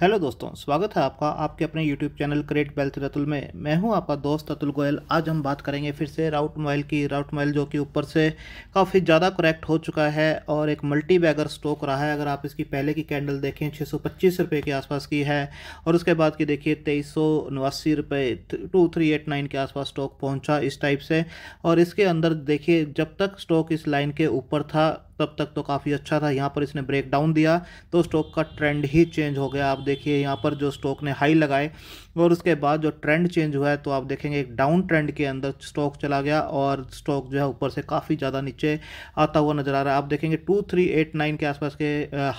hello दोस्तों स्वागत है आपका आपके अपने YouTube channel create wealth Ratul में मैं हूं आपका दोस्त अतुल गोयल आज हम बात करेंगे फिर से राउट मोबाइल की राउट मोबाइल जो कि ऊपर से काफ़ी ज़्यादा करेक्ट हो चुका है और एक मल्टी बैगर स्टॉक रहा है अगर आप इसकी पहले की कैंडल देखें छः सौ पच्चीस रुपये के आसपास की है और उसके बाद की देखिए तेईस सौ नवासी रुपये टू थ्री एट नाइन के आसपास स्टॉक पहुँचा इस टाइप से और इसके अंदर देखिए जब तक स्टॉक इस लाइन के ऊपर था तब तक तो काफ़ी अच्छा था यहाँ पर इसने ब्रेक डाउन दिया तो स्टॉक का ट्रेंड ही चेंज हो गया आप देखिए यहाँ पर जो स्टॉक ने हाई लगाए और उसके बाद जो ट्रेंड चेंज हुआ है तो आप देखेंगे एक डाउन ट्रेंड के अंदर स्टॉक चला गया और स्टॉक जो है ऊपर से काफ़ी ज़्यादा नीचे आता हुआ नज़र आ रहा है आप देखेंगे टू थ्री एट नाइन के आसपास के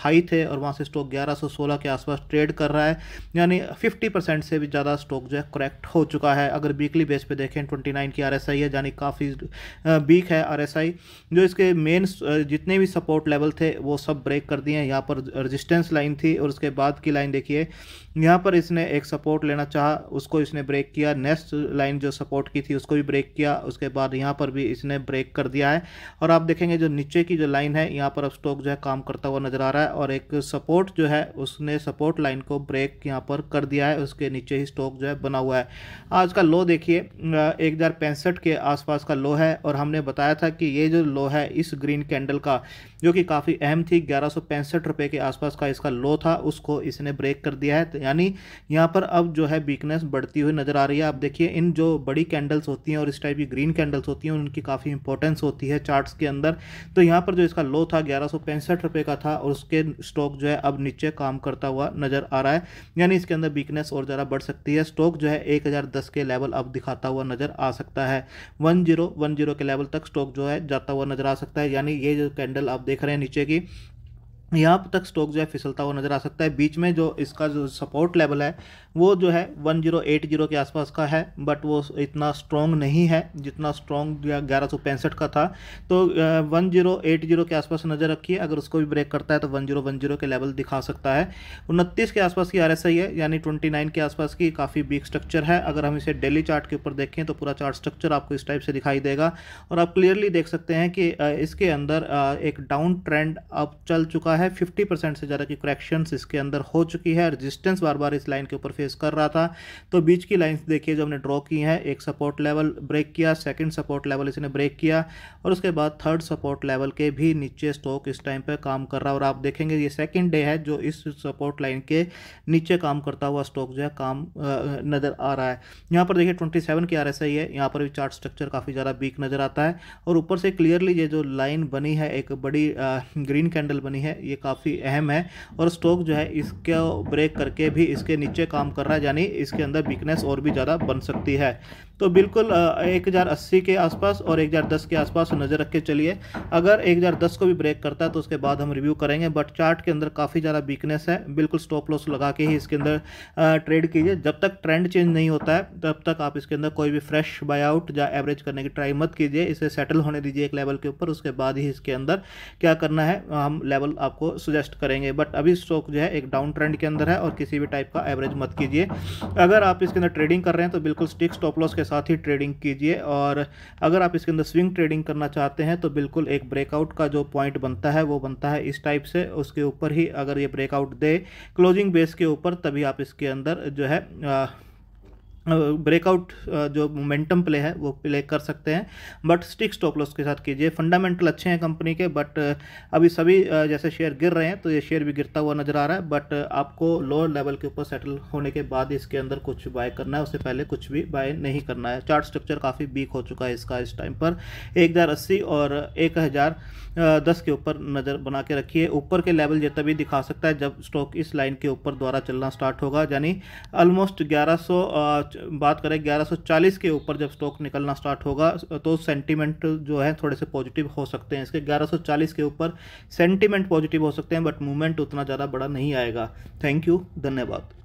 हाई थे और वहाँ से स्टॉक ग्यारह सौ सोलह के आसपास ट्रेड कर रहा है यानी फिफ्टी परसेंट से भी ज़्यादा स्टॉक जो है करेक्ट हो चुका है अगर वीकली बेस पर देखें ट्वेंटी नाइन की आर एस आई है यानी काफ़ी वीक है आर एस आई जो इसके मेन जितने भी सपोर्ट लेवल थे वो सब ब्रेक कर दिए यहाँ पर रजिस्टेंस लाइन थी और उसके बाद की लाइन देखिए यहाँ पर इसने एक सपोर्ट लेना चाहा उसको इसने ब्रेक किया नेक्स्ट लाइन जो सपोर्ट की थी उसको भी ब्रेक किया उसके बाद यहाँ पर भी इसने ब्रेक कर दिया है और आप देखेंगे जो नीचे की जो लाइन है यहाँ पर अब स्टॉक जो है काम करता हुआ नजर आ रहा है और एक सपोर्ट जो है उसने सपोर्ट लाइन को ब्रेक यहाँ पर कर दिया है उसके नीचे ही स्टॉक जो है बना हुआ है आज का लो देखिए एक के आसपास का लो है और हमने बताया था कि ये जो लो है इस ग्रीन कैंडल का जो कि काफ़ी अहम थी ग्यारह सौ के आसपास का इसका लो था उसको इसने ब्रेक कर दिया है तो यानी यहाँ पर अब जो है वीकनेस बढ़ती हुई नज़र आ रही है आप देखिए इन जो बड़ी कैंडल्स होती हैं और इस टाइप की ग्रीन कैंडल्स होती हैं उनकी काफ़ी इंपॉर्टेंस होती है चार्ट्स के अंदर तो यहाँ पर जो इसका लो था ग्यारह रुपए का था और उसके स्टॉक जो है अब नीचे काम करता हुआ नज़र आ रहा है यानी इसके अंदर वीकनेस और ज़्यादा बढ़ सकती है स्टॉक जो है एक के लेवल अब दिखाता हुआ नज़र आ सकता है वन जीरो के लेवल तक स्टॉक जो है जाता हुआ नज़र आ सकता है यानी ये जो कैंडल आप देख रहे हैं नीचे की यहाँ तक स्टॉक जो है फिसलता हुआ नजर आ सकता है बीच में जो इसका जो सपोर्ट लेवल है वो जो है 1080 के आसपास का है बट वो इतना स्ट्रॉन्ग नहीं है जितना स्ट्रॉन्ग ग्यारह सौ पैंसठ का था तो 1080 के आसपास नज़र रखिए अगर उसको भी ब्रेक करता है तो 1010 के लेवल दिखा सकता है उनतीस के आसपास की आर है यानी ट्वेंटी के आसपास की काफ़ी बिग स्ट्रक्चर है अगर हम इसे डेली चार्ट के ऊपर देखें तो पूरा चार्ट स्ट्रक्चर आपको इस टाइप से दिखाई देगा और आप क्लियरली देख सकते हैं कि इसके अंदर एक डाउन ट्रेंड अब चल चुका हुआ है 50 परसेंट से ज़्यादा की करेक्शंस इसके अंदर हो चुकी है रेजिस्टेंस बार बार इस लाइन के ऊपर फेस कर रहा था तो बीच की लाइंस देखिए जो हमने ड्रॉ की हैं एक सपोर्ट लेवल ब्रेक किया सेकंड सपोर्ट लेवल इसने ब्रेक किया और उसके बाद थर्ड सपोर्ट लेवल के भी नीचे स्टॉक इस टाइम पर काम कर रहा है और आप देखेंगे ये सेकेंड डे है जो इस सपोर्ट लाइन के नीचे काम करता हुआ स्टॉक जो है काम नज़र आ रहा है यहाँ पर देखिए ट्वेंटी सेवन की आर एस आई है यहाँ पर भी चार्ट स्ट्रक्चर काफ़ी ज़्यादा वीक नज़र आता है और ऊपर से क्लियरली ये जो लाइन बनी है एक बड़ी ग्रीन कैंडल बनी है ये काफ़ी अहम है और स्टॉक जो है इसको ब्रेक करके भी इसके नीचे काम कर रहा है यानी इसके अंदर वीकनेस और भी ज़्यादा बन सकती है तो बिल्कुल एक हज़ार अस्सी के आसपास और एक हज़ार दस के आसपास नज़र रख के चलिए अगर एक हज़ार दस को भी ब्रेक करता है तो उसके बाद हम रिव्यू करेंगे बट चार्ट के अंदर काफ़ी ज़्यादा वीकनेस है बिल्कुल स्टॉप लॉस लगा के ही इसके अंदर ट्रेड कीजिए जब तक ट्रेंड चेंज नहीं होता है तब तक आप इसके अंदर कोई भी फ्रेश बायआउट या एवरेज करने की ट्राई मत कीजिए इसे सेटल होने दीजिए एक लेवल के ऊपर उसके बाद ही इसके अंदर क्या करना है हम लेवल आपको सजेस्ट करेंगे बट अभी स्टॉक जो है एक डाउन ट्रेंड के अंदर है और किसी भी टाइप का एवरेज मत कीजिए अगर आप इसके अंदर ट्रेडिंग कर रहे हैं तो बिल्कुल स्टिक स्टॉप लॉस के साथ ही ट्रेडिंग कीजिए और अगर आप इसके अंदर स्विंग ट्रेडिंग करना चाहते हैं तो बिल्कुल एक ब्रेकआउट का जो पॉइंट बनता है वो बनता है इस टाइप से उसके ऊपर ही अगर ये ब्रेकआउट दे क्लोजिंग बेस के ऊपर तभी आप इसके अंदर जो है ब्रेकआउट जो मोमेंटम प्ले है वो प्ले कर सकते हैं बट स्टिक स्टॉप लॉस के साथ कीजिए फंडामेंटल अच्छे हैं कंपनी के बट अभी सभी जैसे शेयर गिर रहे हैं तो ये शेयर भी गिरता हुआ नजर आ रहा है बट आपको लोअर लेवल के ऊपर सेटल होने के बाद इसके अंदर कुछ बाय करना है उससे पहले कुछ भी बाय नहीं करना है चार्ट स्ट्रक्चर काफ़ी वीक हो चुका है इसका इस टाइम पर एक और एक के ऊपर नज़र बना के रखिए ऊपर के लेवल ये तभी दिखा सकता है जब स्टॉक इस लाइन के ऊपर द्वारा चलना स्टार्ट होगा यानी ऑलमोस्ट ग्यारह बात करें 1140 के ऊपर जब स्टॉक निकलना स्टार्ट होगा तो सेंटीमेंट जो है थोड़े से पॉजिटिव हो सकते हैं इसके 1140 के ऊपर सेंटीमेंट पॉजिटिव हो सकते हैं बट मूवमेंट उतना ज़्यादा बड़ा नहीं आएगा थैंक यू धन्यवाद